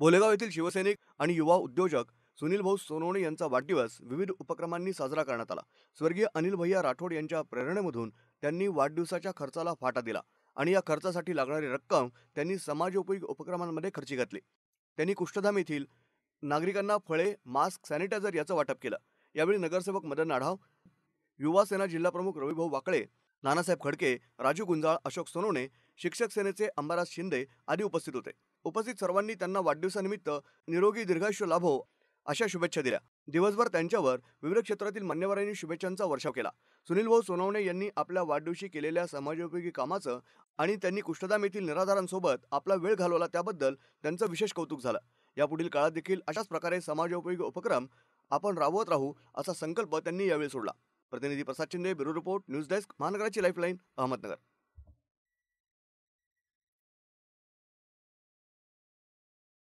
भोलेगाव येथील शिवसैनिक आणि युवा उद्योजक सुनील भाऊ सोनवणे यांचा वाढदिवस विविध उपक्रमांनी साजरा करण्यात आला स्वर्गीय अनिल भैया राठोड यांच्या प्रेरणेमधून त्यांनी वाढदिवसाच्या खर्चाला फाटा दिला आणि या खर्चासाठी लागणारी रक्कम त्यांनी समाजोपयोगी उपक्रमांमध्ये खर्ची घातली त्यांनी कुष्ठधाम येथील नागरिकांना फळे मास्क सॅनिटायझर याचं वाटप केलं यावेळी नगरसेवक मदन आढाव युवा सेना जिल्हाप्रमुख रविभाऊ वाकळे नानासाहेब खडके राजू गुंजाळ अशोक सोनवणे शिक्षक सेनेचे अंबाराज शिंदे आदी उपस्थित होते उपस्थित सर्वांनी त्यांना वाढदिवसानिमित्त निरोगी दीर्घायुष्य लाभो अशा शुभेच्छा दिल्या दिवसभर त्यांच्यावर विविध क्षेत्रातील मान्यवरांनी शुभेच्छांचा वर्षाव केला सुनील भाऊ सोनवणे यांनी आपल्या वाढदिवशी केलेल्या समाजोपयोगी कामाचं आणि त्यांनी कुष्ठदाम येथील निराधारांसोबत आपला वेळ घालवला त्याबद्दल त्यांचं विशेष कौतुक झालं यापुढील काळात देखील अशाच प्रकारे समाजोपयोगी उपक्रम आपण राबवत राहू असा संकल्प त्यांनी यावेळी सोडला प्रतिनिधी Prasad Shinde bureau report news desk महानगराची लाईफलाईन अहमदनगर